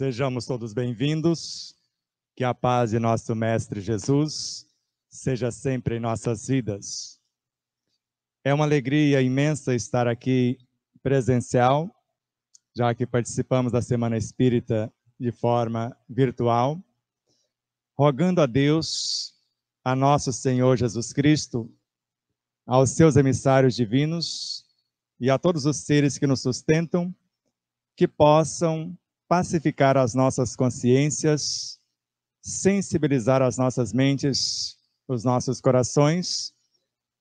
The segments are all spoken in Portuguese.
Sejamos todos bem-vindos. Que a paz de nosso Mestre Jesus seja sempre em nossas vidas. É uma alegria imensa estar aqui presencial, já que participamos da Semana Espírita de forma virtual, rogando a Deus, a nosso Senhor Jesus Cristo, aos seus emissários divinos e a todos os seres que nos sustentam, que possam pacificar as nossas consciências, sensibilizar as nossas mentes, os nossos corações,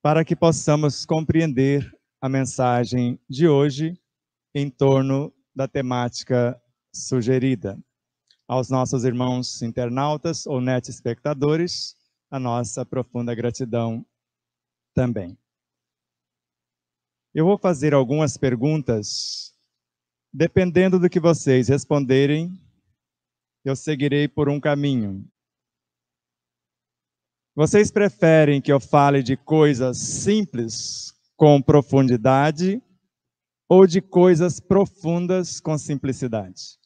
para que possamos compreender a mensagem de hoje em torno da temática sugerida. Aos nossos irmãos internautas ou net espectadores, a nossa profunda gratidão também. Eu vou fazer algumas perguntas Dependendo do que vocês responderem, eu seguirei por um caminho. Vocês preferem que eu fale de coisas simples com profundidade ou de coisas profundas com simplicidade?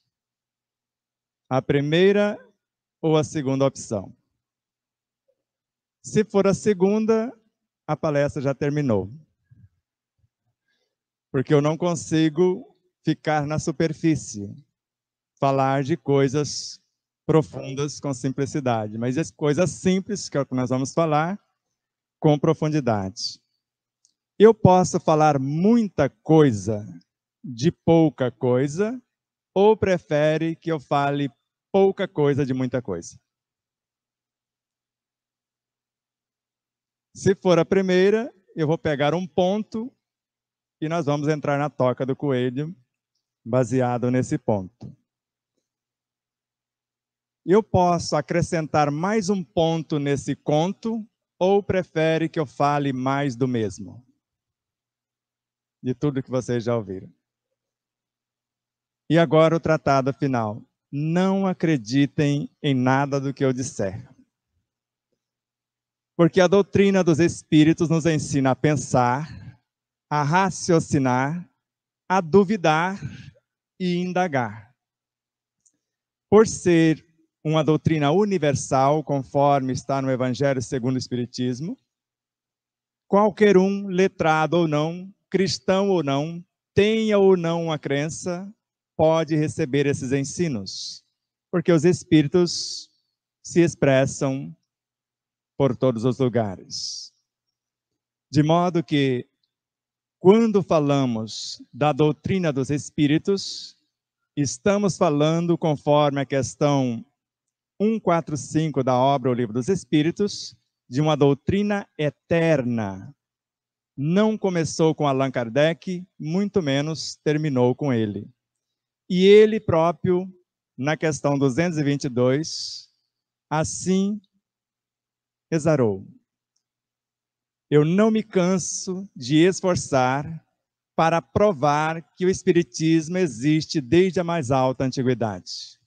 A primeira ou a segunda opção? Se for a segunda, a palestra já terminou. Porque eu não consigo ficar na superfície, falar de coisas profundas com simplicidade, mas as coisas simples que, é o que nós vamos falar com profundidade. Eu posso falar muita coisa de pouca coisa ou prefere que eu fale pouca coisa de muita coisa? Se for a primeira, eu vou pegar um ponto e nós vamos entrar na toca do coelho baseado nesse ponto. Eu posso acrescentar mais um ponto nesse conto ou prefere que eu fale mais do mesmo? De tudo que vocês já ouviram. E agora o tratado final. Não acreditem em nada do que eu disser. Porque a doutrina dos espíritos nos ensina a pensar, a raciocinar, a duvidar e indagar. Por ser uma doutrina universal, conforme está no Evangelho segundo o Espiritismo, qualquer um, letrado ou não, cristão ou não, tenha ou não uma crença, pode receber esses ensinos, porque os espíritos se expressam por todos os lugares. De modo que quando falamos da doutrina dos espíritos, estamos falando conforme a questão 145 da obra O Livro dos Espíritos, de uma doutrina eterna. Não começou com Allan Kardec, muito menos terminou com ele. E ele próprio, na questão 222, assim exarou: eu não me canso de esforçar para provar que o Espiritismo existe desde a mais alta antiguidade.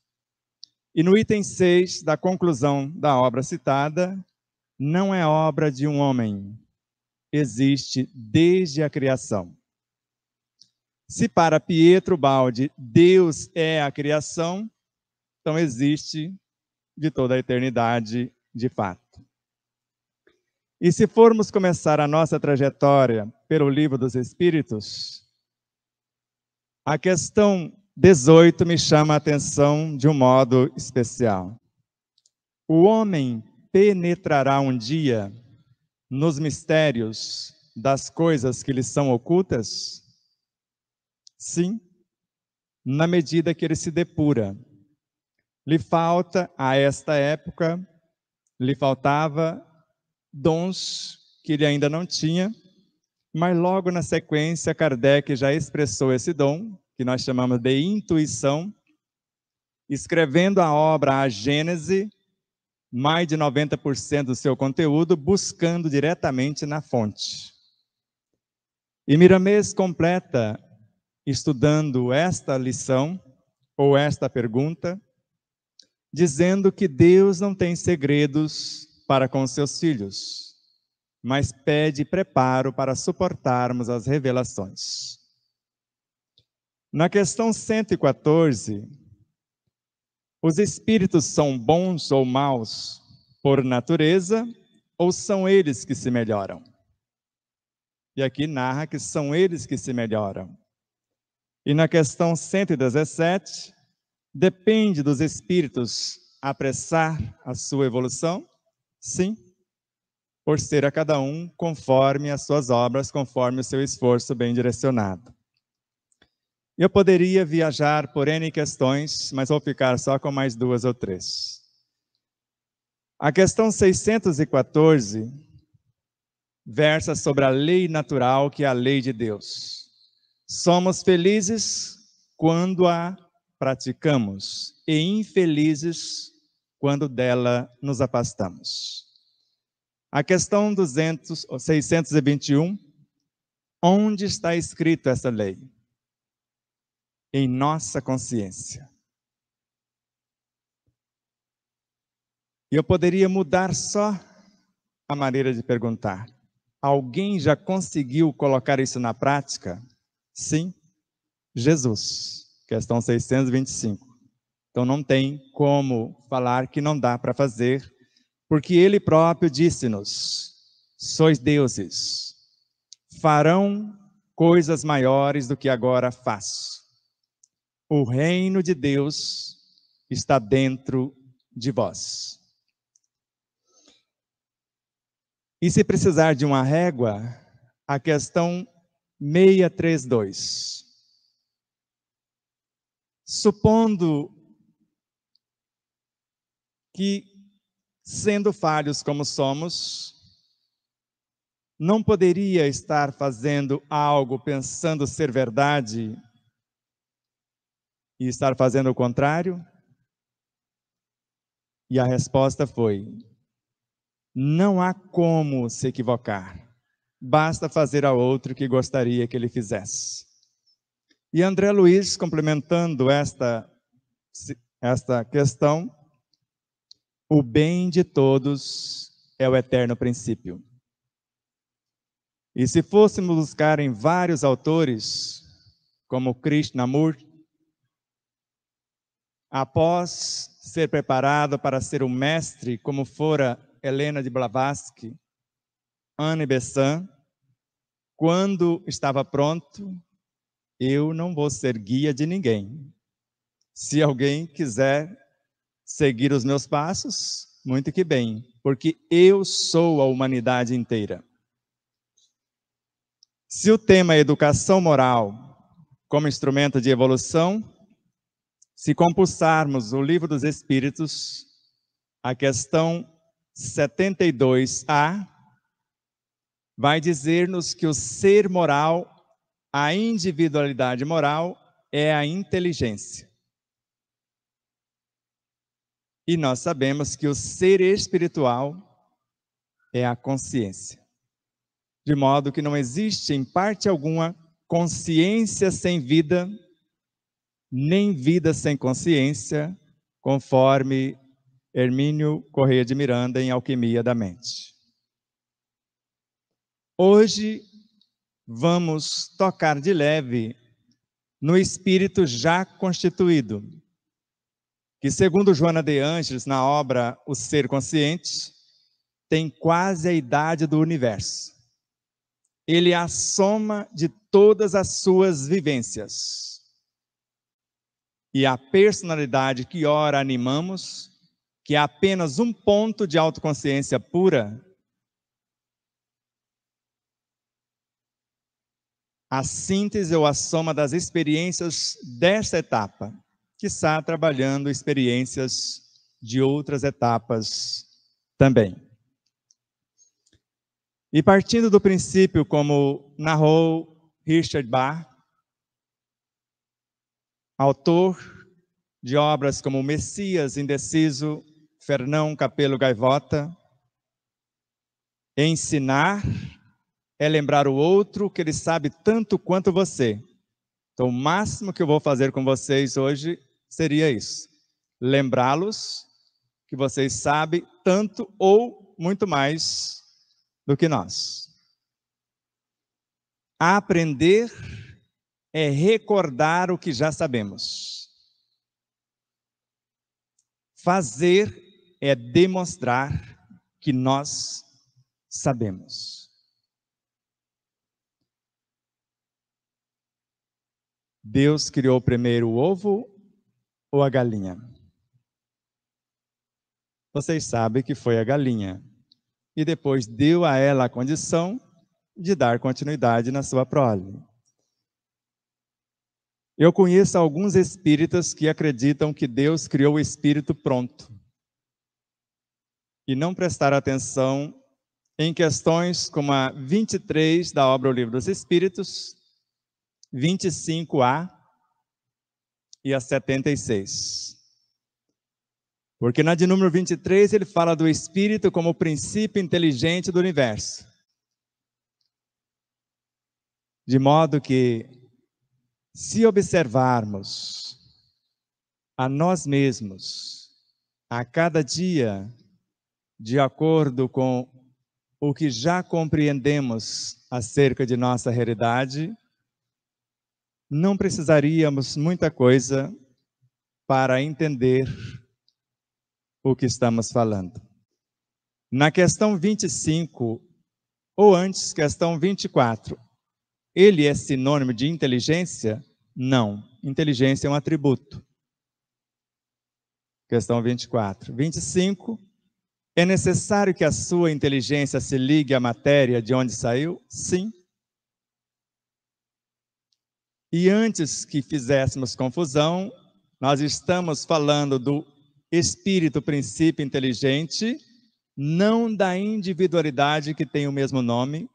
E no item 6 da conclusão da obra citada, não é obra de um homem, existe desde a criação. Se para Pietro Baldi Deus é a criação, então existe de toda a eternidade de fato. E se formos começar a nossa trajetória pelo Livro dos Espíritos, a questão 18 me chama a atenção de um modo especial. O homem penetrará um dia nos mistérios das coisas que lhe são ocultas? Sim, na medida que ele se depura. Lhe falta, a esta época, lhe faltava dons que ele ainda não tinha, mas logo na sequência Kardec já expressou esse dom, que nós chamamos de intuição, escrevendo a obra A Gênese, mais de 90% do seu conteúdo buscando diretamente na fonte. E Miramês completa estudando esta lição ou esta pergunta, dizendo que Deus não tem segredos para com seus filhos, mas pede preparo para suportarmos as revelações. Na questão 114, os espíritos são bons ou maus por natureza ou são eles que se melhoram? E aqui narra que são eles que se melhoram. E na questão 117, depende dos espíritos apressar a sua evolução Sim, por ser a cada um conforme as suas obras, conforme o seu esforço bem direcionado. Eu poderia viajar por N questões, mas vou ficar só com mais duas ou três. A questão 614 versa sobre a lei natural, que é a lei de Deus. Somos felizes quando a praticamos e infelizes quando dela nos afastamos. A questão 200, 621, onde está escrito essa lei? Em nossa consciência. Eu poderia mudar só a maneira de perguntar. Alguém já conseguiu colocar isso na prática? Sim, Jesus. Questão 625. Então não tem como falar que não dá para fazer, porque ele próprio disse-nos: sois deuses, farão coisas maiores do que agora faço. O reino de Deus está dentro de vós. E se precisar de uma régua, a questão 632. Supondo que, sendo falhos como somos, não poderia estar fazendo algo pensando ser verdade e estar fazendo o contrário? E a resposta foi: não há como se equivocar. Basta fazer ao outro que gostaria que ele fizesse. E André Luiz, complementando esta, esta questão, o bem de todos é o eterno princípio. E se fôssemos buscar em vários autores, como Krishnamurti, após ser preparado para ser o mestre, como fora Helena de Blavatsky, Anne Besant, quando estava pronto, eu não vou ser guia de ninguém. Se alguém quiser seguir os meus passos, muito que bem, porque eu sou a humanidade inteira. Se o tema é educação moral como instrumento de evolução, se compulsarmos o Livro dos Espíritos, a questão 72A vai dizer-nos que o ser moral, a individualidade moral, é a inteligência. E nós sabemos que o ser espiritual é a consciência. De modo que não existe, em parte alguma, consciência sem vida, nem vida sem consciência, conforme Hermínio Correia de Miranda em Alquimia da Mente. Hoje vamos tocar de leve no espírito já constituído, e segundo Joana de Angelis, na obra O Ser Consciente, tem quase a idade do universo. Ele é a soma de todas as suas vivências. E a personalidade que ora animamos, que é apenas um ponto de autoconsciência pura, a síntese ou a soma das experiências desta etapa que está trabalhando experiências de outras etapas também. E partindo do princípio, como narrou Richard Barr, autor de obras como Messias Indeciso, Fernão Capelo Gaivota, ensinar é lembrar o outro que ele sabe tanto quanto você. Então, o máximo que eu vou fazer com vocês hoje seria isso: lembrá-los que vocês sabem tanto ou muito mais do que nós. Aprender é recordar o que já sabemos. Fazer é demonstrar que nós sabemos. Deus criou primeiro o ovo ou a galinha? Vocês sabem que foi a galinha. E depois deu a ela a condição de dar continuidade na sua prole. Eu conheço alguns espíritas que acreditam que Deus criou o espírito pronto e não prestar atenção em questões como a 23 da obra O Livro dos Espíritos, 25A, e a 76. Porque na de número 23 ele fala do espírito como o princípio inteligente do universo. De modo que, se observarmos a nós mesmos, a cada dia, de acordo com o que já compreendemos acerca de nossa realidade, não precisaríamos muita coisa para entender o que estamos falando. Na questão 25, ou antes, questão 24, ele é sinônimo de inteligência? Não. Inteligência é um atributo. Questão 24. 25. É necessário que a sua inteligência se ligue à matéria de onde saiu? Sim. E antes que fizéssemos confusão, nós estamos falando do espírito, princípio inteligente, não da individualidade que tem o mesmo nome,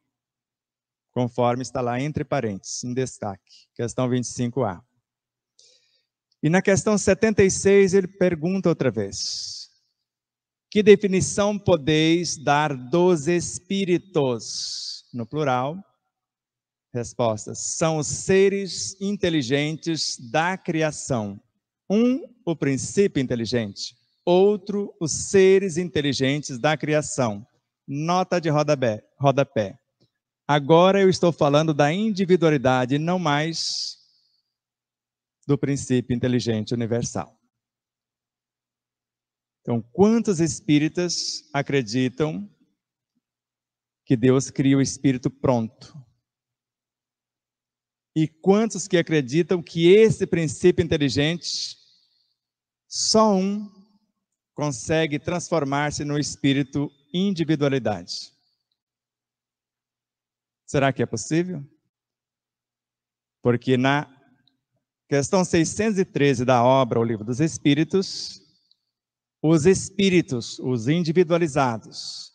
conforme está lá entre parênteses, em destaque, questão 25A. E na questão 76, ele pergunta outra vez: Que definição podeis dar dos espíritos, no plural, Resposta: são os seres inteligentes da criação. Um, o princípio inteligente. Outro, os seres inteligentes da criação. Nota de rodapé. rodapé. Agora eu estou falando da individualidade, não mais do princípio inteligente universal. Então, quantos espíritas acreditam que Deus cria o espírito pronto? E quantos que acreditam que esse princípio inteligente, só um consegue transformar-se no espírito individualidade? Será que é possível? Porque na questão 613 da obra O Livro dos Espíritos, os espíritos, os individualizados,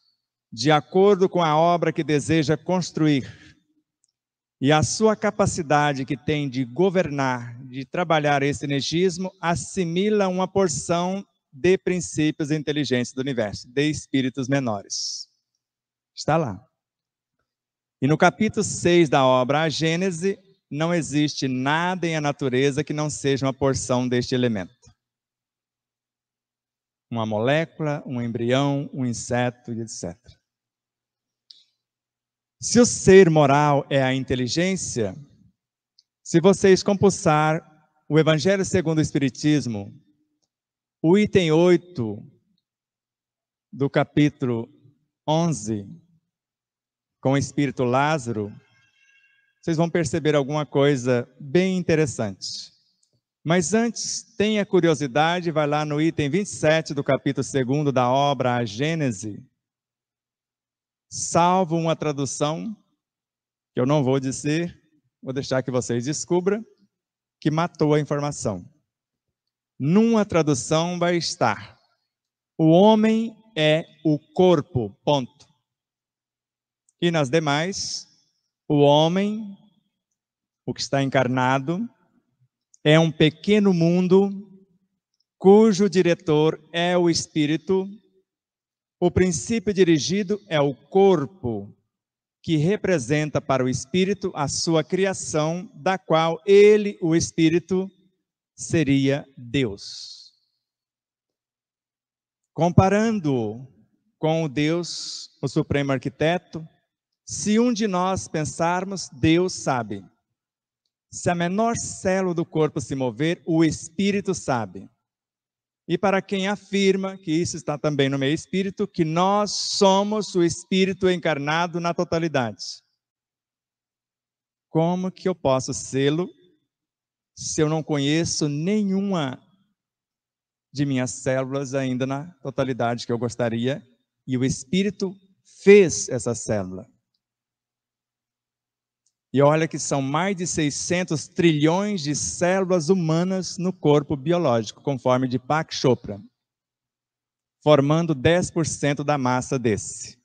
de acordo com a obra que deseja construir, e a sua capacidade que tem de governar, de trabalhar esse energismo, assimila uma porção de princípios inteligentes do universo, de espíritos menores. Está lá. E no capítulo 6 da obra A Gênese, não existe nada em a natureza que não seja uma porção deste elemento. Uma molécula, um embrião, um inseto e etc. Se o ser moral é a inteligência, se vocês compulsar o Evangelho segundo o Espiritismo, o item 8 do capítulo 11, com o espírito Lázaro, vocês vão perceber alguma coisa bem interessante. Mas antes, tenha curiosidade, vai lá no item 27 do capítulo 2 da obra A Gênese, salvo uma tradução, que eu não vou dizer, vou deixar que vocês descubram, que matou a informação. Numa tradução vai estar: o homem é o corpo, ponto. E nas demais, o homem, o que está encarnado, é um pequeno mundo cujo diretor é o espírito o princípio dirigido é o corpo, que representa para o espírito a sua criação, da qual ele, o espírito, seria Deus. Comparando-o com o Deus, o Supremo Arquiteto, se um de nós pensarmos, Deus sabe. Se a menor célula do corpo se mover, o espírito sabe e para quem afirma, que isso está também no meio espírito, que nós somos o espírito encarnado na totalidade. Como que eu posso sê-lo se eu não conheço nenhuma de minhas células ainda na totalidade que eu gostaria e o espírito fez essa célula? E olha que são mais de 600 trilhões de células humanas no corpo biológico, conforme Deepak Chopra, formando 10% da massa desse.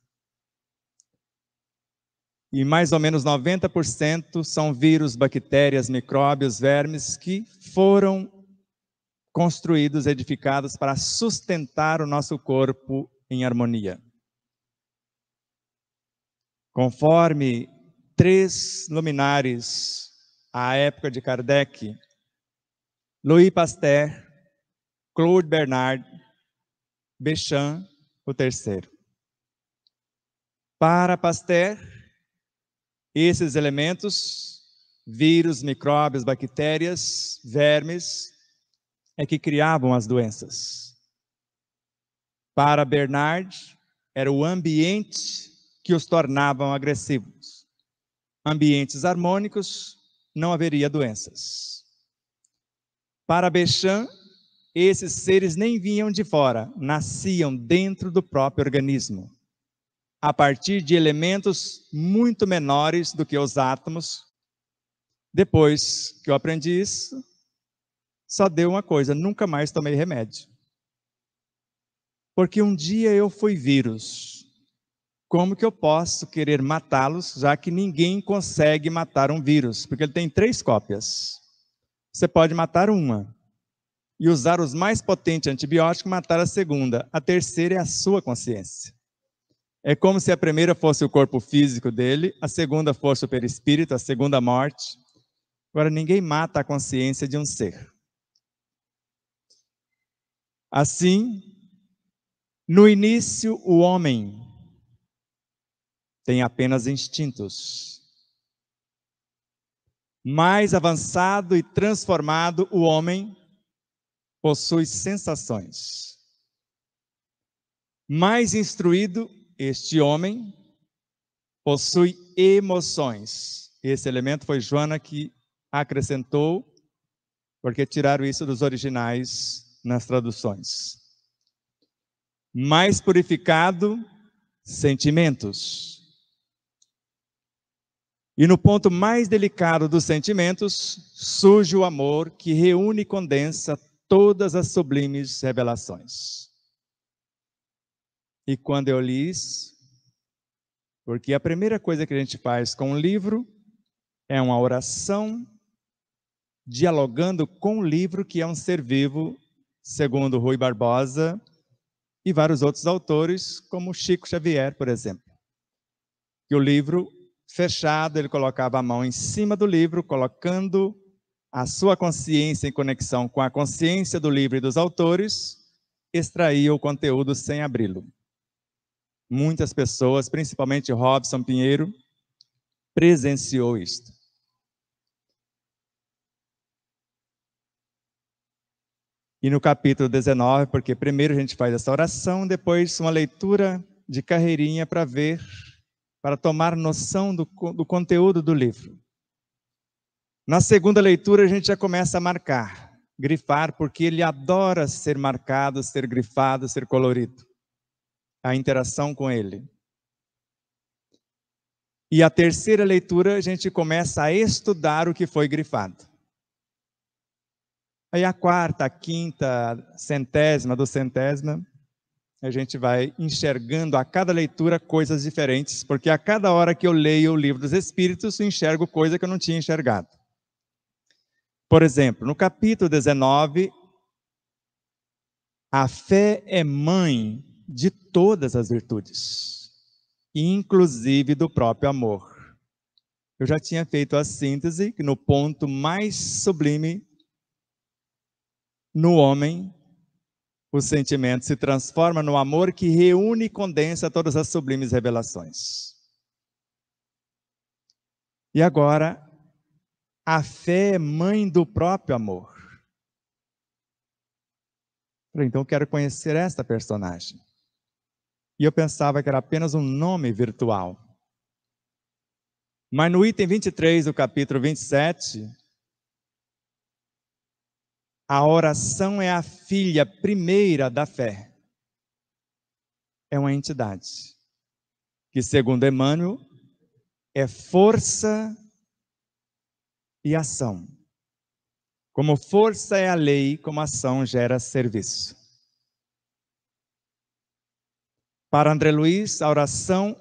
E mais ou menos 90% são vírus, bactérias, micróbios, vermes que foram construídos, edificados para sustentar o nosso corpo em harmonia. Conforme três luminares à época de Kardec, Louis Pasteur, Claude Bernard, Bechan, o terceiro. Para Pasteur, esses elementos, vírus, micróbios, bactérias, vermes, é que criavam as doenças. Para Bernard, era o ambiente que os tornavam agressivos ambientes harmônicos, não haveria doenças. Para Bechan, esses seres nem vinham de fora, nasciam dentro do próprio organismo, a partir de elementos muito menores do que os átomos. Depois que eu aprendi isso, só deu uma coisa: nunca mais tomei remédio. Porque um dia eu fui vírus como que eu posso querer matá-los, já que ninguém consegue matar um vírus, porque ele tem três cópias. Você pode matar uma e usar os mais potentes antibióticos e matar a segunda. A terceira é a sua consciência. É como se a primeira fosse o corpo físico dele, a segunda fosse o perispírito, a segunda a morte. Agora, ninguém mata a consciência de um ser. Assim, no início, o homem tem apenas instintos. Mais avançado e transformado, o homem possui sensações. Mais instruído, este homem possui emoções. Esse elemento foi Joana que acrescentou, porque tiraram isso dos originais nas traduções. Mais purificado, sentimentos. E no ponto mais delicado dos sentimentos, surge o amor que reúne e condensa todas as sublimes revelações. E quando eu li isso, porque a primeira coisa que a gente faz com o livro é uma oração dialogando com o livro que é um ser vivo, segundo Rui Barbosa e vários outros autores, como Chico Xavier, por exemplo. Que o livro fechado, ele colocava a mão em cima do livro, colocando a sua consciência em conexão com a consciência do livro e dos autores, extraía o conteúdo sem abri-lo. Muitas pessoas, principalmente Robson Pinheiro, presenciou isto. E no capítulo 19, porque primeiro a gente faz essa oração, depois uma leitura de carreirinha para ver para tomar noção do, do conteúdo do livro. Na segunda leitura, a gente já começa a marcar, grifar, porque ele adora ser marcado, ser grifado, ser colorido. A interação com ele. E a terceira leitura, a gente começa a estudar o que foi grifado. Aí a quarta, a quinta, centésima, do centésima, a gente vai enxergando a cada leitura coisas diferentes, porque a cada hora que eu leio o livro dos Espíritos, enxergo coisa que eu não tinha enxergado. Por exemplo, no capítulo 19, a fé é mãe de todas as virtudes, inclusive do próprio amor. Eu já tinha feito a síntese que no ponto mais sublime, no homem, o sentimento se transforma no amor que reúne e condensa todas as sublimes revelações. E agora, a fé é mãe do próprio amor. Então, quero conhecer esta personagem. E eu pensava que era apenas um nome virtual. Mas no item 23 do capítulo 27, a oração é a filha primeira da fé. É uma entidade que, segundo Emmanuel, é força e ação. Como força é a lei, como ação gera serviço. Para André Luiz, a oração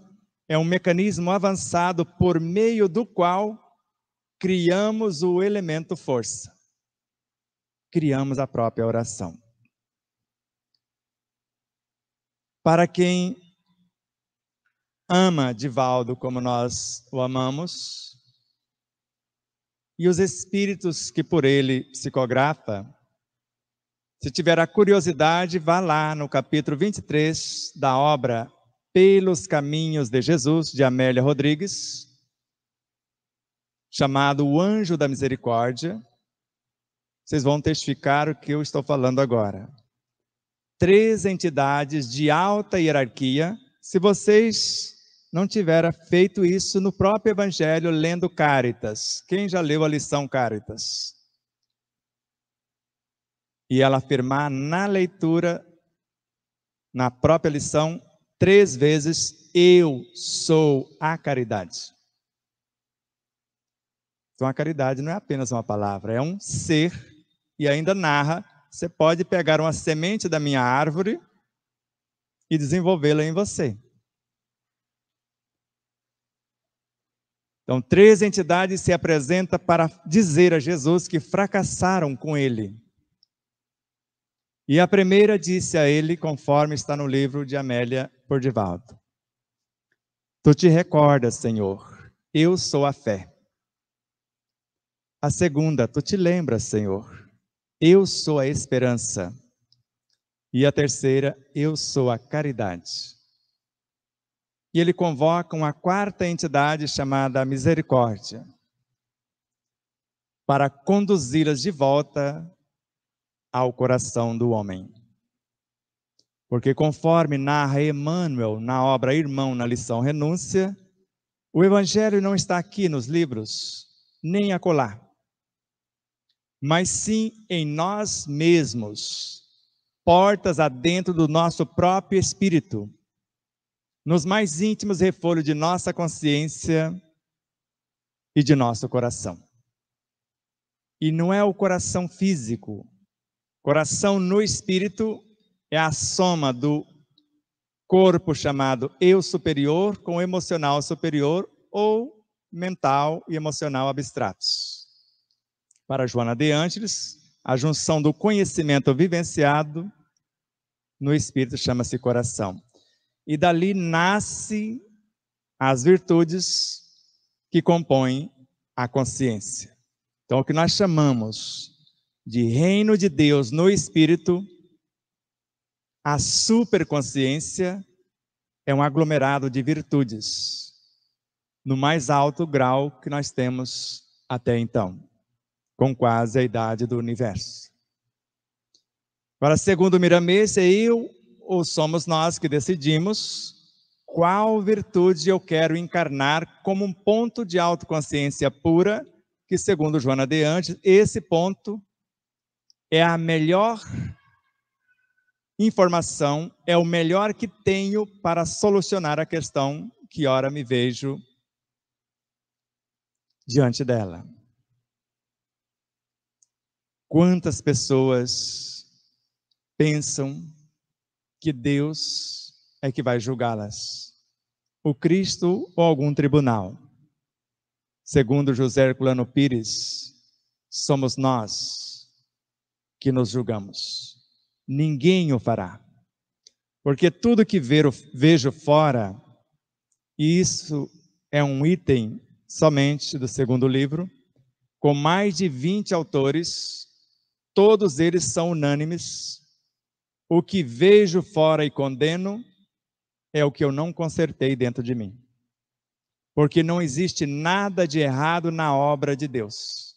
é um mecanismo avançado por meio do qual criamos o elemento força criamos a própria oração. Para quem ama Divaldo como nós o amamos, e os espíritos que por ele psicografa, se tiver a curiosidade, vá lá no capítulo 23 da obra Pelos Caminhos de Jesus, de Amélia Rodrigues, chamado O Anjo da Misericórdia, vocês vão testificar o que eu estou falando agora. Três entidades de alta hierarquia. Se vocês não tiveram feito isso no próprio Evangelho, lendo Caritas. Quem já leu a lição Caritas? E ela afirmar na leitura, na própria lição, três vezes: Eu sou a caridade. Então a caridade não é apenas uma palavra, é um ser e ainda narra: você pode pegar uma semente da minha árvore e desenvolvê-la em você. Então, três entidades se apresentam para dizer a Jesus que fracassaram com ele. E a primeira disse a ele, conforme está no livro de Amélia Divaldo: Tu te recordas, Senhor, eu sou a fé. A segunda, tu te lembras, Senhor, eu sou a esperança. E a terceira, eu sou a caridade. E ele convoca uma quarta entidade chamada misericórdia para conduzi-las de volta ao coração do homem. Porque conforme narra Emmanuel na obra Irmão na lição Renúncia, o evangelho não está aqui nos livros, nem acolá mas sim em nós mesmos, portas adentro do nosso próprio espírito, nos mais íntimos refolhos de nossa consciência e de nosso coração. E não é o coração físico. Coração no espírito é a soma do corpo chamado eu superior com o emocional superior ou mental e emocional abstratos. Para Joana de Ângeles, a junção do conhecimento vivenciado no espírito chama-se coração. E dali nasce as virtudes que compõem a consciência. Então, o que nós chamamos de reino de Deus no espírito, a superconsciência é um aglomerado de virtudes, no mais alto grau que nós temos até então com quase a idade do universo. Agora, segundo Miramês, é eu ou somos nós que decidimos qual virtude eu quero encarnar como um ponto de autoconsciência pura, que segundo Joana de Andes, esse ponto é a melhor informação, é o melhor que tenho para solucionar a questão que ora me vejo diante dela. Quantas pessoas pensam que Deus é que vai julgá-las? O Cristo ou algum tribunal? Segundo José Herculano Pires, somos nós que nos julgamos. Ninguém o fará. Porque tudo que vejo fora, e isso é um item somente do segundo livro, com mais de 20 autores, todos eles são unânimes. O que vejo fora e condeno é o que eu não consertei dentro de mim. Porque não existe nada de errado na obra de Deus.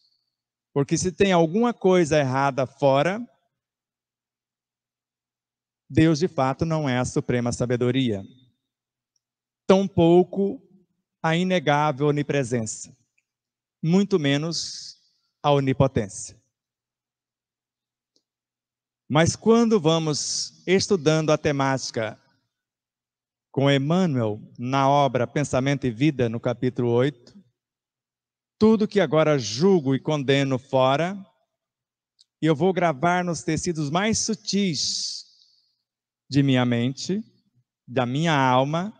Porque se tem alguma coisa errada fora, Deus de fato não é a suprema sabedoria. Tampouco a inegável onipresença, muito menos a onipotência. Mas quando vamos estudando a temática com Emmanuel na obra Pensamento e Vida, no capítulo 8, tudo que agora julgo e condeno fora, eu vou gravar nos tecidos mais sutis de minha mente, da minha alma,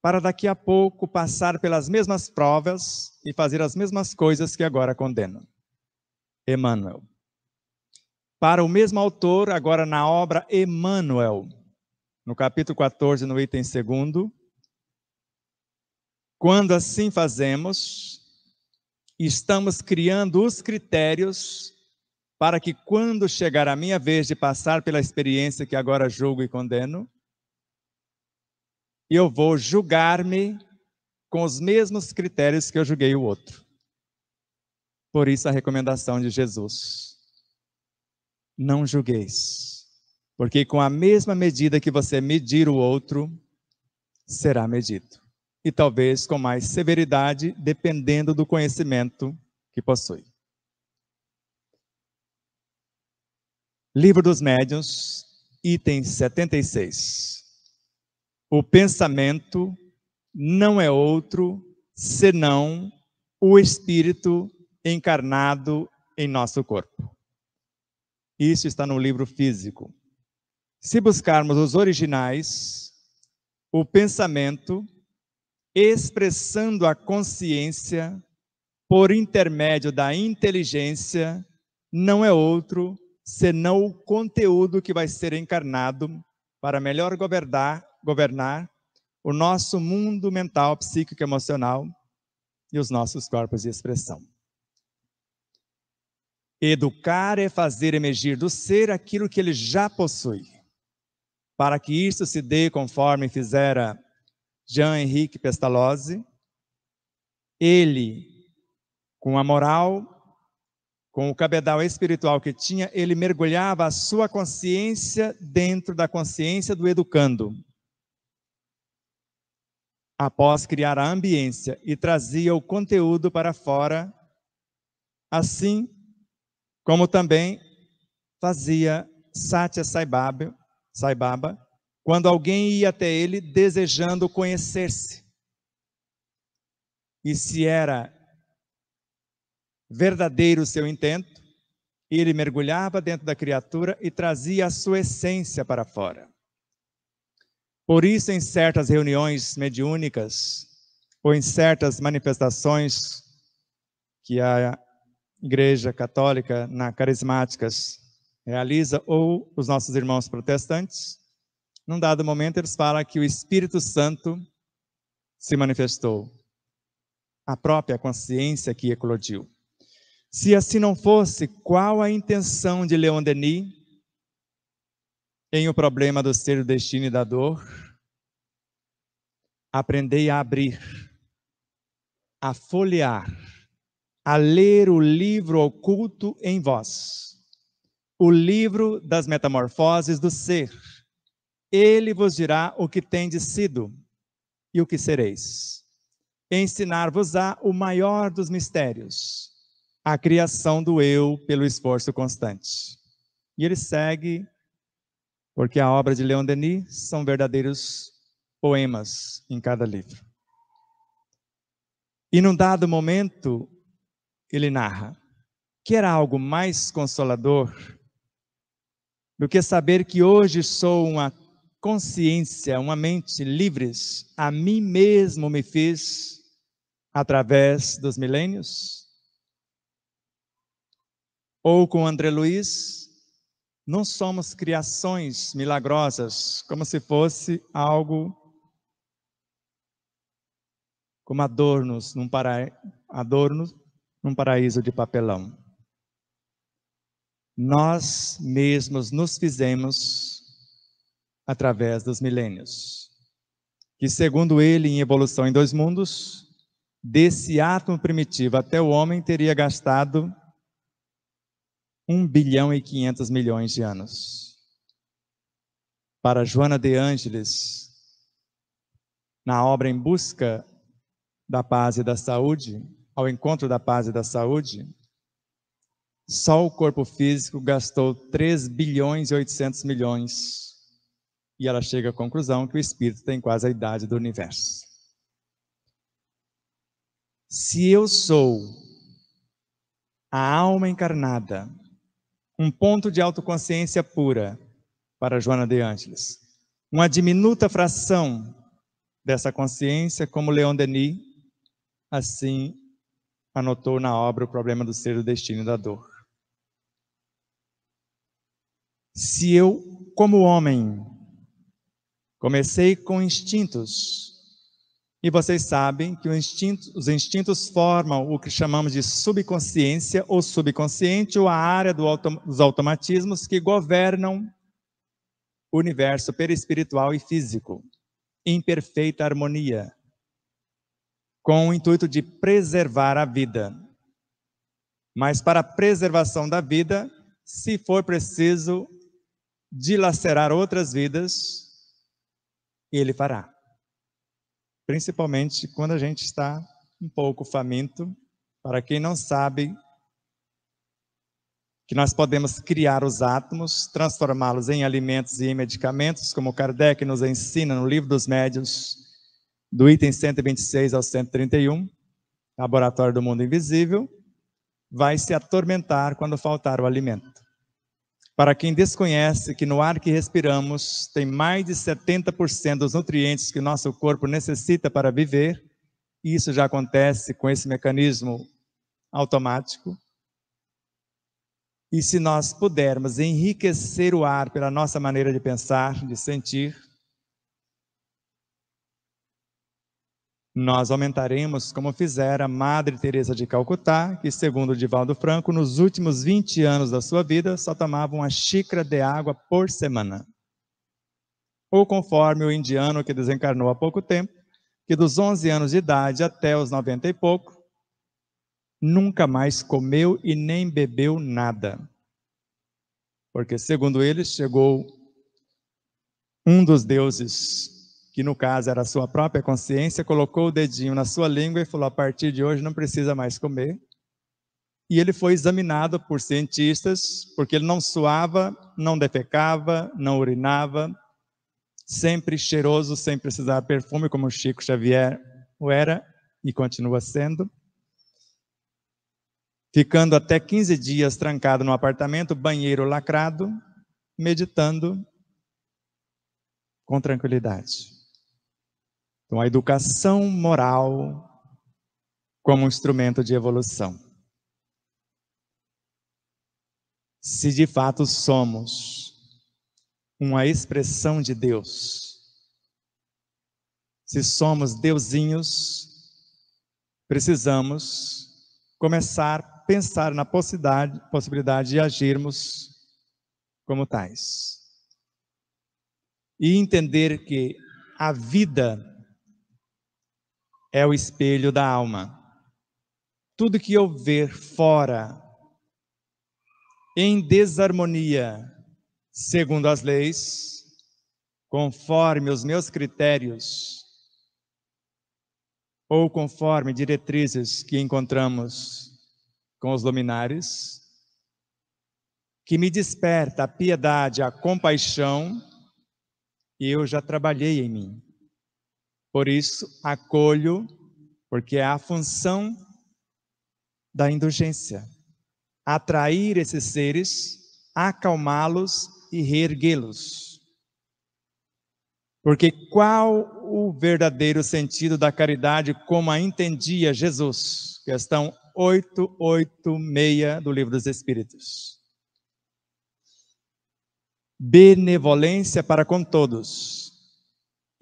para daqui a pouco passar pelas mesmas provas e fazer as mesmas coisas que agora condeno. Emmanuel para o mesmo autor, agora na obra Emmanuel, no capítulo 14, no item 2. Quando assim fazemos, estamos criando os critérios para que, quando chegar a minha vez de passar pela experiência que agora julgo e condeno, eu vou julgar-me com os mesmos critérios que eu julguei o outro. Por isso a recomendação de Jesus não julgueis, porque com a mesma medida que você medir o outro, será medido. E talvez com mais severidade, dependendo do conhecimento que possui. Livro dos Médiuns, item 76. O pensamento não é outro senão o espírito encarnado em nosso corpo. Isso está no livro físico. Se buscarmos os originais, o pensamento, expressando a consciência por intermédio da inteligência, não é outro senão o conteúdo que vai ser encarnado para melhor governar, governar o nosso mundo mental, psíquico e emocional e os nossos corpos de expressão. Educar é fazer emergir do ser aquilo que ele já possui. Para que isso se dê conforme fizera Jean-Henrique Pestalozzi, ele, com a moral, com o cabedal espiritual que tinha, ele mergulhava a sua consciência dentro da consciência do educando. Após criar a ambiência e trazia o conteúdo para fora, assim como também fazia Satya Saibaba, Saibaba quando alguém ia até ele desejando conhecer-se. E se era verdadeiro o seu intento, ele mergulhava dentro da criatura e trazia a sua essência para fora. Por isso, em certas reuniões mediúnicas, ou em certas manifestações que a Igreja Católica na Carismáticas realiza, ou os nossos irmãos protestantes, num dado momento eles falam que o Espírito Santo se manifestou, a própria consciência que eclodiu. Se assim não fosse, qual a intenção de Leon Denis em O Problema do Ser, o Destino e da Dor? Aprendei a abrir, a folhear a ler o livro oculto em vós, o livro das metamorfoses do ser. Ele vos dirá o que tendes sido e o que sereis. Ensinar-vos-á o maior dos mistérios, a criação do eu pelo esforço constante. E ele segue, porque a obra de Leon Denis são verdadeiros poemas em cada livro. E num dado momento, ele narra: que era algo mais consolador do que saber que hoje sou uma consciência, uma mente livres, a mim mesmo me fiz através dos milênios? Ou com André Luiz, não somos criações milagrosas, como se fosse algo como adornos num para... adornos num paraíso de papelão. Nós mesmos nos fizemos através dos milênios. Que, segundo ele, em Evolução em Dois Mundos, desse átomo primitivo até o homem teria gastado 1 bilhão e 500 milhões de anos. Para Joana de Ângeles, na obra Em Busca da Paz e da Saúde, ao encontro da paz e da saúde, só o corpo físico gastou 3 bilhões e 800 milhões. E ela chega à conclusão que o espírito tem quase a idade do universo. Se eu sou a alma encarnada, um ponto de autoconsciência pura para Joana de Ângeles, uma diminuta fração dessa consciência, como Leon Denis, assim anotou na obra o problema do ser, o destino e da dor. Se eu, como homem, comecei com instintos, e vocês sabem que instinto, os instintos formam o que chamamos de subconsciência ou subconsciente, ou a área do autom, dos automatismos que governam o universo perispiritual e físico, em perfeita harmonia com o intuito de preservar a vida. Mas para a preservação da vida, se for preciso dilacerar outras vidas, ele fará. Principalmente quando a gente está um pouco faminto, para quem não sabe que nós podemos criar os átomos, transformá-los em alimentos e em medicamentos, como Kardec nos ensina no Livro dos Médios, do item 126 ao 131, laboratório do mundo invisível, vai se atormentar quando faltar o alimento. Para quem desconhece que no ar que respiramos tem mais de 70% dos nutrientes que o nosso corpo necessita para viver, e isso já acontece com esse mecanismo automático. E se nós pudermos enriquecer o ar pela nossa maneira de pensar, de sentir, Nós aumentaremos, como fizera Madre Teresa de Calcutá, que segundo Divaldo Franco, nos últimos 20 anos da sua vida, só tomava uma xícara de água por semana. Ou conforme o indiano que desencarnou há pouco tempo, que dos 11 anos de idade até os 90 e pouco, nunca mais comeu e nem bebeu nada. Porque segundo ele, chegou um dos deuses que no caso era a sua própria consciência, colocou o dedinho na sua língua e falou: a partir de hoje não precisa mais comer. E ele foi examinado por cientistas, porque ele não suava, não defecava, não urinava, sempre cheiroso, sem precisar perfume, como o Chico Xavier o era e continua sendo. Ficando até 15 dias trancado no apartamento, banheiro lacrado, meditando com tranquilidade. Então, a educação moral como instrumento de evolução. Se de fato somos uma expressão de Deus, se somos deusinhos, precisamos começar a pensar na possibilidade, possibilidade de agirmos como tais. E entender que a vida é o espelho da alma. Tudo que eu ver fora, em desarmonia, segundo as leis, conforme os meus critérios, ou conforme diretrizes que encontramos com os luminares, que me desperta a piedade, a compaixão, eu já trabalhei em mim. Por isso, acolho, porque é a função da indulgência atrair esses seres, acalmá-los e reerguê-los. Porque qual o verdadeiro sentido da caridade como a entendia Jesus? Questão 886 do Livro dos Espíritos. Benevolência para com todos,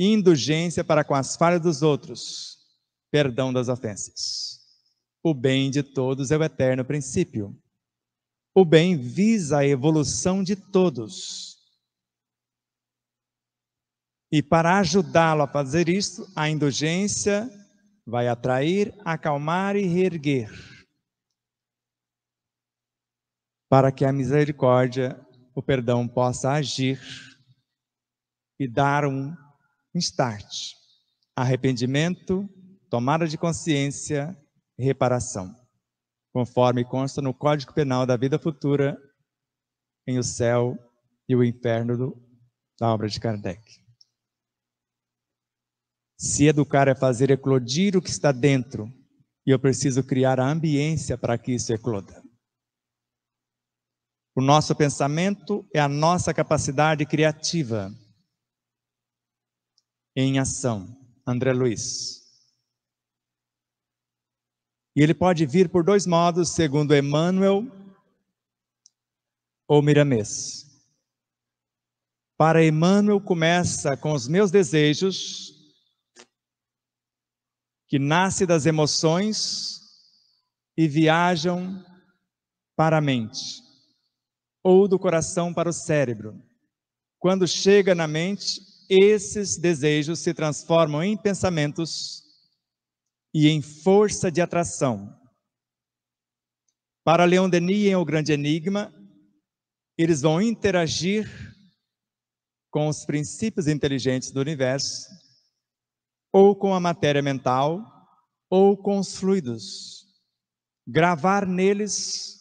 indulgência para com as falhas dos outros, perdão das ofensas. O bem de todos é o eterno princípio. O bem visa a evolução de todos. E para ajudá-lo a fazer isto, a indulgência vai atrair, acalmar e reerguer. Para que a misericórdia, o perdão, possa agir e dar um start. Arrependimento, tomada de consciência, reparação. Conforme consta no Código Penal da Vida Futura, em o céu e o inferno do, da obra de Kardec. Se educar é fazer eclodir o que está dentro, e eu preciso criar a ambiência para que isso ecloda. O nosso pensamento é a nossa capacidade criativa em ação, André Luiz. E ele pode vir por dois modos, segundo Emmanuel ou Miramês. Para Emmanuel começa com os meus desejos, que nasce das emoções e viajam para a mente, ou do coração para o cérebro. Quando chega na mente, esses desejos se transformam em pensamentos e em força de atração. Para Leon Denis, em O Grande Enigma, eles vão interagir com os princípios inteligentes do universo, ou com a matéria mental, ou com os fluidos. Gravar neles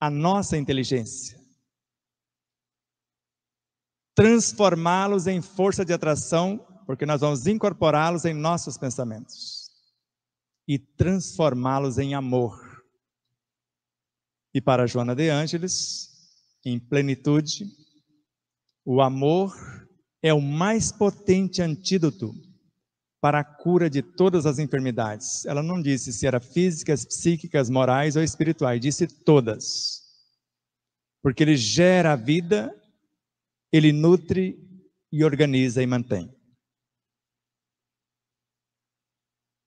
a nossa inteligência transformá-los em força de atração, porque nós vamos incorporá-los em nossos pensamentos e transformá-los em amor. E para Joana de Ângeles, em plenitude, o amor é o mais potente antídoto para a cura de todas as enfermidades. Ela não disse se eram físicas, psíquicas, morais ou espirituais, disse todas. Porque ele gera a vida ele nutre e organiza e mantém.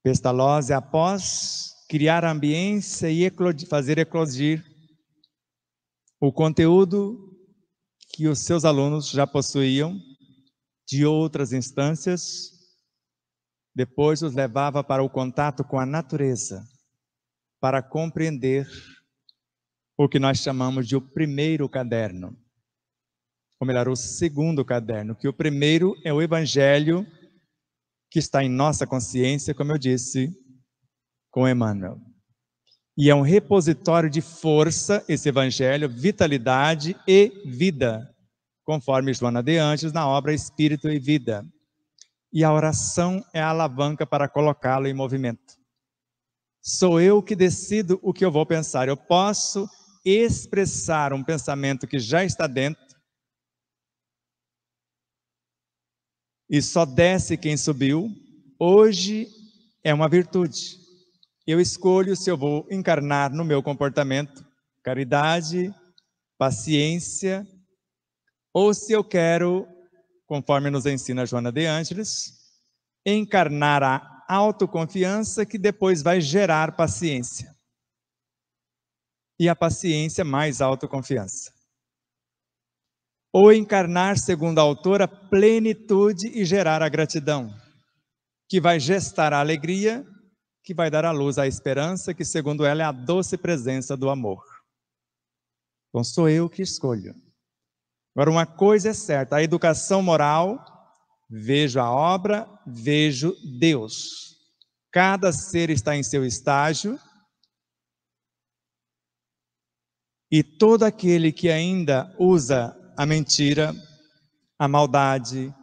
Pestalozzi, após criar a ambiência e eclodir, fazer eclodir o conteúdo que os seus alunos já possuíam de outras instâncias, depois os levava para o contato com a natureza, para compreender o que nós chamamos de o primeiro caderno ou melhor, o segundo caderno, que o primeiro é o Evangelho que está em nossa consciência, como eu disse, com Emmanuel. E é um repositório de força, esse Evangelho, vitalidade e vida, conforme Joana de Anjos na obra Espírito e Vida. E a oração é a alavanca para colocá-lo em movimento. Sou eu que decido o que eu vou pensar. Eu posso expressar um pensamento que já está dentro e só desce quem subiu, hoje é uma virtude. Eu escolho se eu vou encarnar no meu comportamento caridade, paciência, ou se eu quero, conforme nos ensina Joana de Ângeles, encarnar a autoconfiança que depois vai gerar paciência. E a paciência mais autoconfiança ou encarnar, segundo a autora, plenitude e gerar a gratidão, que vai gestar a alegria, que vai dar à luz a esperança, que, segundo ela, é a doce presença do amor. Então, sou eu que escolho. Agora, uma coisa é certa: a educação moral, vejo a obra, vejo Deus. Cada ser está em seu estágio. E todo aquele que ainda usa a mentira, a maldade,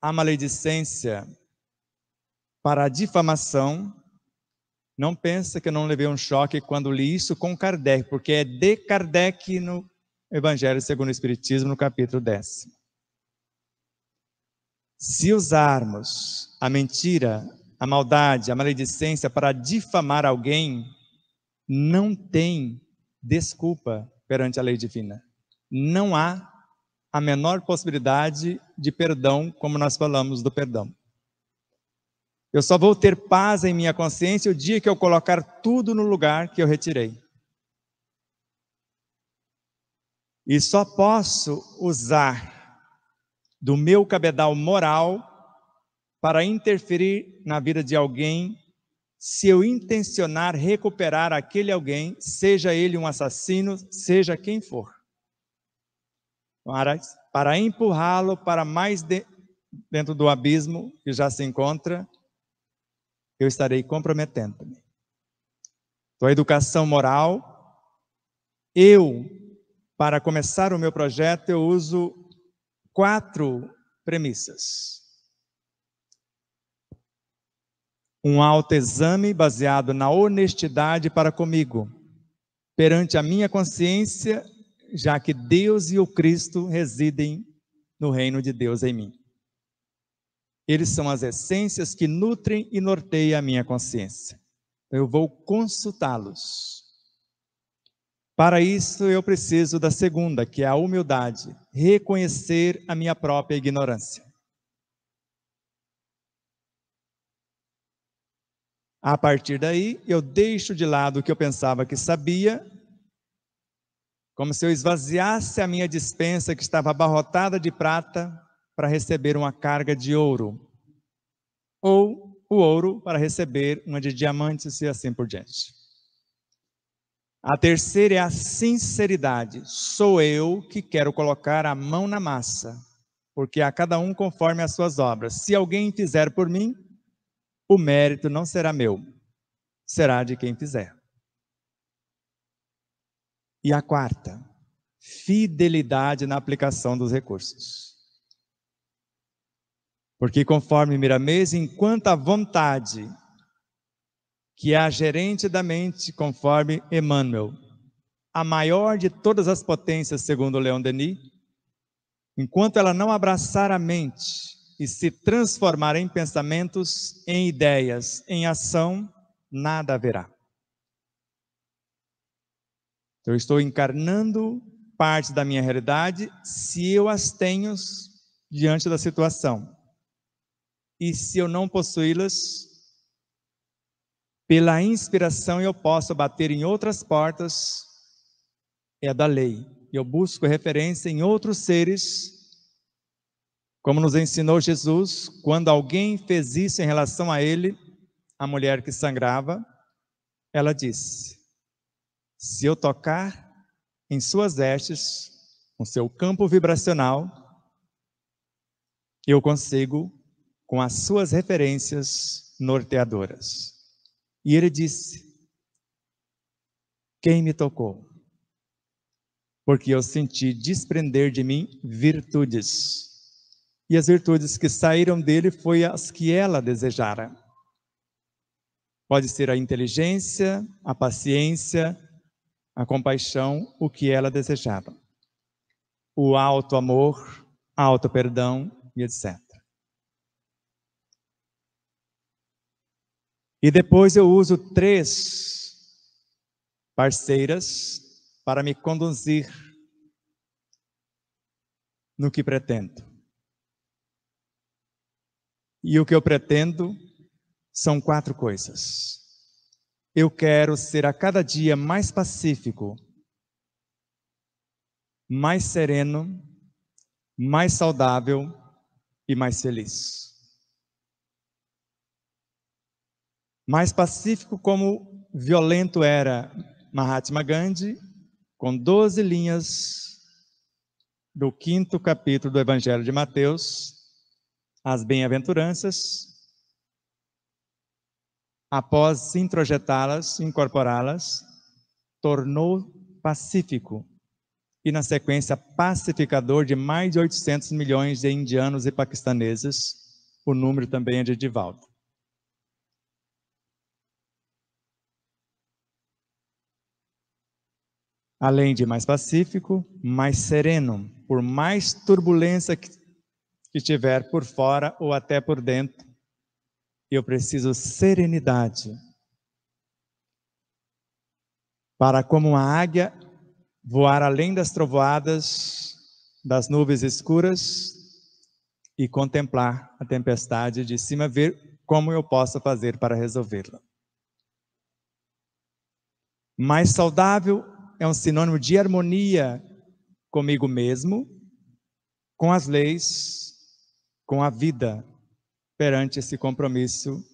a maledicência, para a difamação. Não pensa que eu não levei um choque quando li isso com Kardec, porque é de Kardec no Evangelho segundo o Espiritismo, no capítulo 10. Se usarmos a mentira, a maldade, a maledicência para difamar alguém, não tem desculpa perante a lei divina. Não há a menor possibilidade de perdão, como nós falamos do perdão. Eu só vou ter paz em minha consciência o dia que eu colocar tudo no lugar que eu retirei. E só posso usar do meu cabedal moral para interferir na vida de alguém se eu intencionar recuperar aquele alguém, seja ele um assassino, seja quem for para, para empurrá-lo para mais de, dentro do abismo que já se encontra, eu estarei comprometendo-me. Tua educação moral, eu, para começar o meu projeto, eu uso quatro premissas. Um autoexame baseado na honestidade para comigo, perante a minha consciência já que Deus e o Cristo residem no reino de Deus em mim. Eles são as essências que nutrem e norteiam a minha consciência. Então, eu vou consultá-los. Para isso, eu preciso da segunda, que é a humildade, reconhecer a minha própria ignorância. A partir daí, eu deixo de lado o que eu pensava que sabia como se eu esvaziasse a minha dispensa que estava abarrotada de prata para receber uma carga de ouro, ou o ouro para receber uma de diamantes e assim por diante. A terceira é a sinceridade. Sou eu que quero colocar a mão na massa, porque a cada um conforme as suas obras. Se alguém fizer por mim, o mérito não será meu, será de quem fizer. E a quarta, fidelidade na aplicação dos recursos. Porque conforme Miramês, enquanto a vontade, que é a gerente da mente, conforme Emmanuel, a maior de todas as potências, segundo Leon Denis, enquanto ela não abraçar a mente e se transformar em pensamentos, em ideias, em ação, nada haverá. Eu estou encarnando partes da minha realidade se eu as tenho diante da situação. E se eu não possuí-las, pela inspiração eu posso bater em outras portas, é da lei. Eu busco referência em outros seres, como nos ensinou Jesus, quando alguém fez isso em relação a ele, a mulher que sangrava, ela disse: se eu tocar em suas vestes, com seu campo vibracional, eu consigo, com as suas referências norteadoras. E ele disse: Quem me tocou? Porque eu senti desprender de mim virtudes. E as virtudes que saíram dele foi as que ela desejara. Pode ser a inteligência, a paciência, a compaixão o que ela desejava, o alto amor, alto perdão e etc. E depois eu uso três parceiras para me conduzir no que pretendo. E o que eu pretendo são quatro coisas. Eu quero ser a cada dia mais pacífico, mais sereno, mais saudável e mais feliz. Mais pacífico, como violento era Mahatma Gandhi, com 12 linhas do quinto capítulo do Evangelho de Mateus, as bem-aventuranças, após introjetá-las, incorporá-las, tornou pacífico e, na sequência, pacificador de mais de 800 milhões de indianos e paquistaneses. O número também é de Divaldo. Além de mais pacífico, mais sereno, por mais turbulência que, que tiver por fora ou até por dentro, eu preciso serenidade para, como uma águia, voar além das trovoadas, das nuvens escuras e contemplar a tempestade de cima, ver como eu posso fazer para resolvê-la. Mais saudável é um sinônimo de harmonia comigo mesmo, com as leis, com a vida perante esse compromisso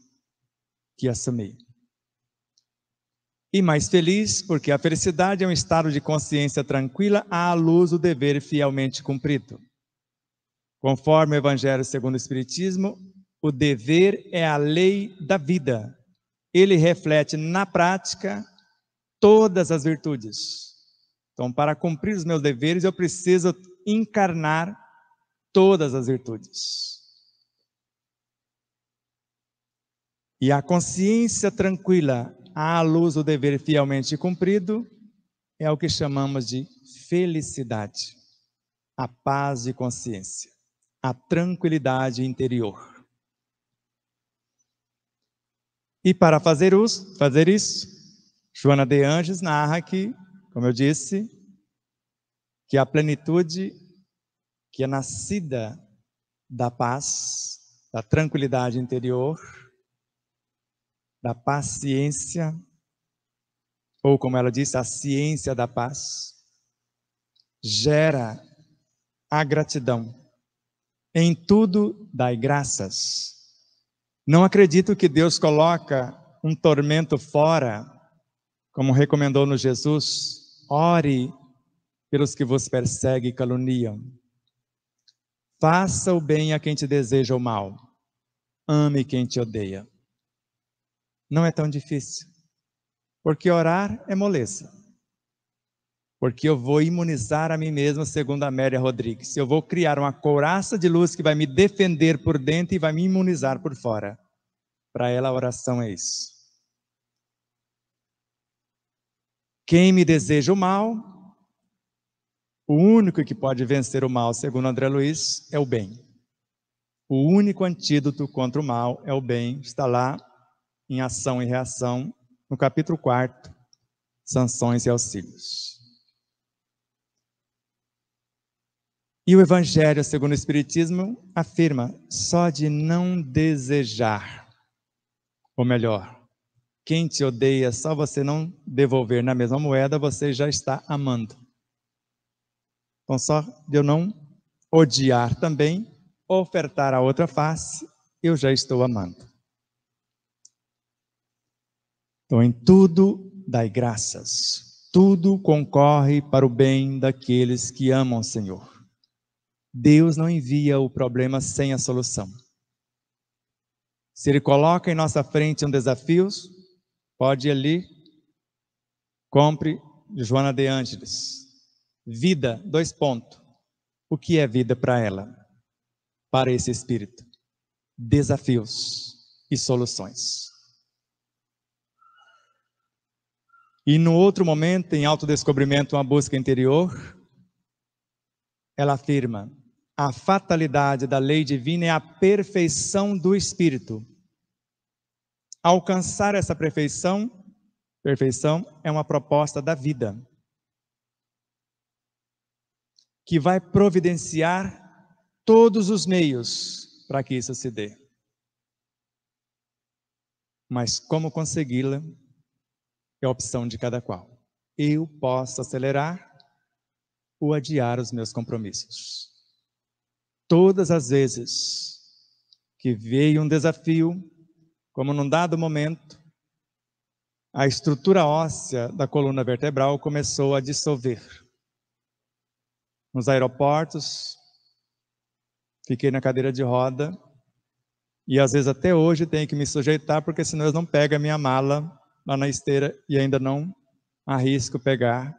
que assumi. E mais feliz, porque a felicidade é um estado de consciência tranquila à luz do dever fielmente cumprido. Conforme o Evangelho segundo o Espiritismo, o dever é a lei da vida. Ele reflete na prática todas as virtudes. Então, para cumprir os meus deveres, eu preciso encarnar todas as virtudes. e a consciência tranquila à luz do dever fielmente cumprido é o que chamamos de felicidade, a paz de consciência, a tranquilidade interior. E para fazer, uso, fazer isso, Joana de Anjos narra que, como eu disse, que a plenitude que é nascida da paz, da tranquilidade interior, da paciência, ou como ela disse, a ciência da paz, gera a gratidão. Em tudo dai graças. Não acredito que Deus coloca um tormento fora, como recomendou no Jesus, ore pelos que vos perseguem e caluniam. Faça o bem a quem te deseja o mal. Ame quem te odeia não é tão difícil. Porque orar é moleza. Porque eu vou imunizar a mim mesmo, segundo a Mary Rodrigues. Eu vou criar uma couraça de luz que vai me defender por dentro e vai me imunizar por fora. Para ela, a oração é isso. Quem me deseja o mal, o único que pode vencer o mal, segundo André Luiz, é o bem. O único antídoto contra o mal é o bem. Está lá em ação e reação, no capítulo 4, sanções e auxílios. E o Evangelho, segundo o Espiritismo, afirma só de não desejar, ou melhor, quem te odeia, só você não devolver na mesma moeda, você já está amando. Então, só de eu não odiar também, ofertar a outra face, eu já estou amando. Então, em tudo dai graças. Tudo concorre para o bem daqueles que amam o Senhor. Deus não envia o problema sem a solução. Se Ele coloca em nossa frente um desafio, pode ali, compre Joana de Ângeles. Vida, dois pontos. O que é vida para ela? Para esse espírito? Desafios e soluções. E no outro momento, em autodescobrimento, uma busca interior, ela afirma: a fatalidade da lei divina é a perfeição do espírito. Alcançar essa perfeição, perfeição é uma proposta da vida que vai providenciar todos os meios para que isso se dê. Mas como consegui-la é a opção de cada qual. Eu posso acelerar ou adiar os meus compromissos. Todas as vezes que veio um desafio, como num dado momento, a estrutura óssea da coluna vertebral começou a dissolver. Nos aeroportos, fiquei na cadeira de roda e às vezes até hoje tenho que me sujeitar porque senão eles não pegam a minha mala lá na esteira e ainda não arrisco pegar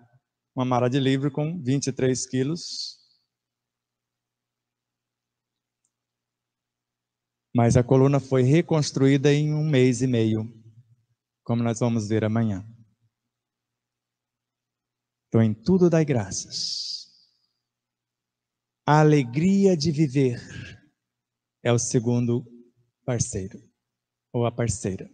uma mara de livro com 23 quilos. Mas a coluna foi reconstruída em um mês e meio, como nós vamos ver amanhã. Então, em tudo dai graças. A alegria de viver é o segundo parceiro, ou a parceira.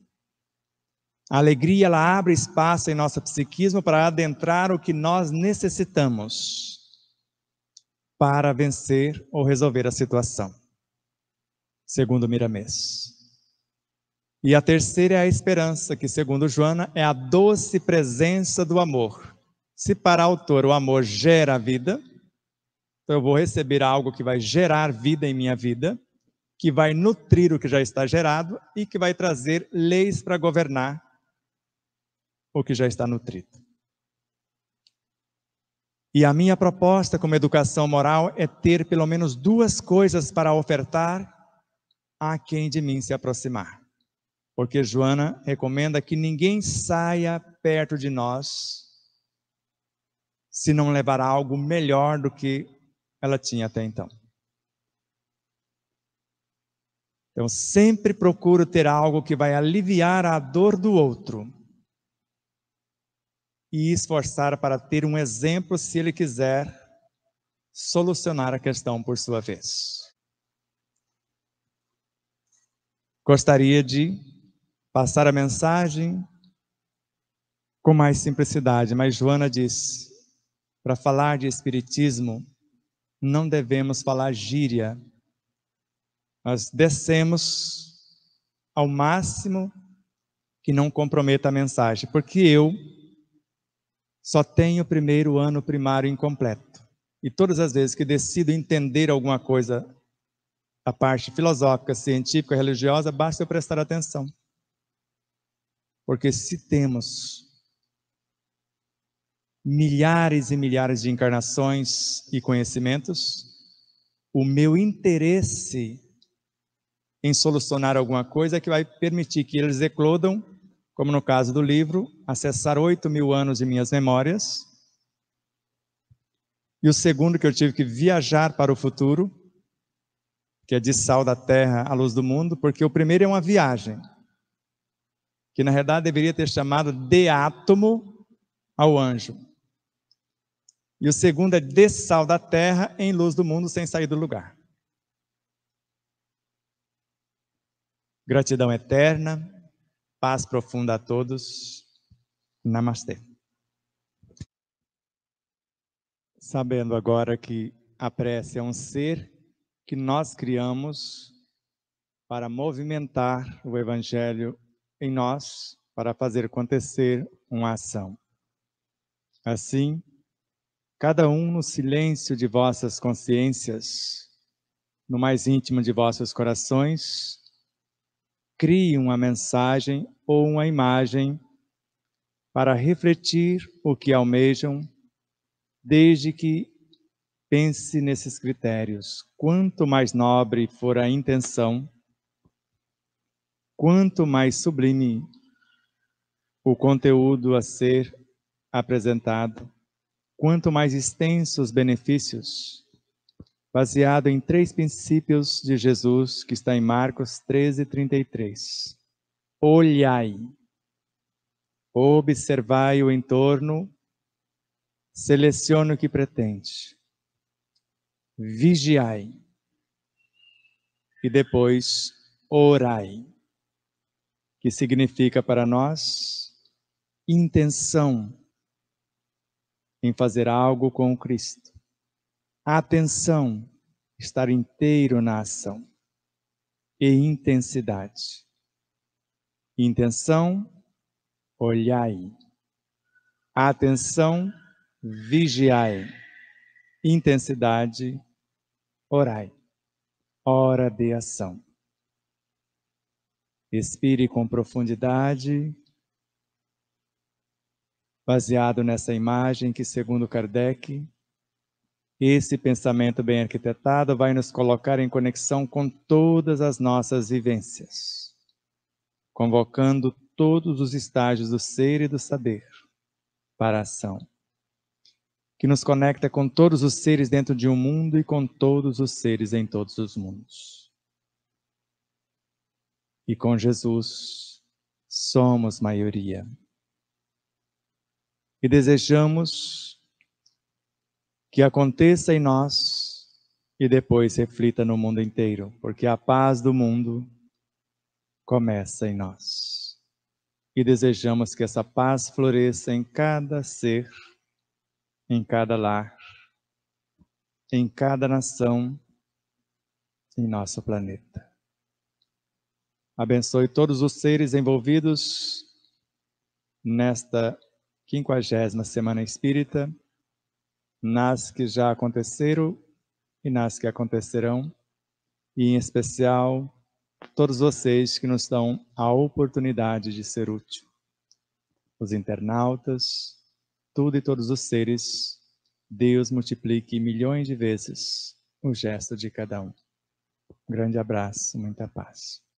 A alegria ela abre espaço em nosso psiquismo para adentrar o que nós necessitamos para vencer ou resolver a situação. Segundo Miramês. E a terceira é a esperança, que segundo Joana é a doce presença do amor. Se para o autor o amor gera vida, então eu vou receber algo que vai gerar vida em minha vida, que vai nutrir o que já está gerado e que vai trazer leis para governar ou que já está nutrido. E a minha proposta como educação moral é ter pelo menos duas coisas para ofertar a quem de mim se aproximar. Porque Joana recomenda que ninguém saia perto de nós se não levar algo melhor do que ela tinha até então. Então, sempre procuro ter algo que vai aliviar a dor do outro e esforçar para ter um exemplo se ele quiser solucionar a questão por sua vez. Gostaria de passar a mensagem com mais simplicidade, mas Joana disse: para falar de Espiritismo, não devemos falar gíria. Nós descemos ao máximo que não comprometa a mensagem, porque eu só tem o primeiro ano primário incompleto. E todas as vezes que decido entender alguma coisa, a parte filosófica, científica, religiosa, basta eu prestar atenção. Porque se temos milhares e milhares de encarnações e conhecimentos, o meu interesse em solucionar alguma coisa é que vai permitir que eles eclodam como no caso do livro, acessar 8 mil anos de minhas memórias. E o segundo, que eu tive que viajar para o futuro, que é de sal da terra à luz do mundo, porque o primeiro é uma viagem, que na realidade deveria ter chamado de átomo ao anjo. E o segundo é de sal da terra em luz do mundo sem sair do lugar. Gratidão eterna, Paz profunda a todos. Namastê. Sabendo agora que a prece é um ser que nós criamos para movimentar o Evangelho em nós, para fazer acontecer uma ação. Assim, cada um no silêncio de vossas consciências, no mais íntimo de vossos corações, crie uma mensagem ou uma imagem para refletir o que almejam, desde que pense nesses critérios. Quanto mais nobre for a intenção, quanto mais sublime o conteúdo a ser apresentado, quanto mais extensos os benefícios, baseado em três princípios de Jesus que está em Marcos 13, 33. Olhai, observai o entorno, selecione o que pretende, vigiai e depois orai, que significa para nós intenção em fazer algo com o Cristo a atenção, estar inteiro na ação. E intensidade. Intenção, olhai. Atenção, vigiai. Intensidade, orai. Hora de ação. Respire com profundidade, baseado nessa imagem que, segundo Kardec, esse pensamento bem arquitetado vai nos colocar em conexão com todas as nossas vivências, convocando todos os estágios do ser e do saber para a ação, que nos conecta com todos os seres dentro de um mundo e com todos os seres em todos os mundos. E com Jesus somos maioria. E desejamos que aconteça em nós e depois reflita no mundo inteiro, porque a paz do mundo começa em nós. E desejamos que essa paz floresça em cada ser, em cada lar, em cada nação, em nosso planeta. Abençoe todos os seres envolvidos nesta quinquagésima Semana Espírita nas que já aconteceram e nas que acontecerão, e em especial todos vocês que nos dão a oportunidade de ser útil. Os internautas, tudo e todos os seres, Deus multiplique milhões de vezes o gesto de cada um. Um grande abraço, muita paz.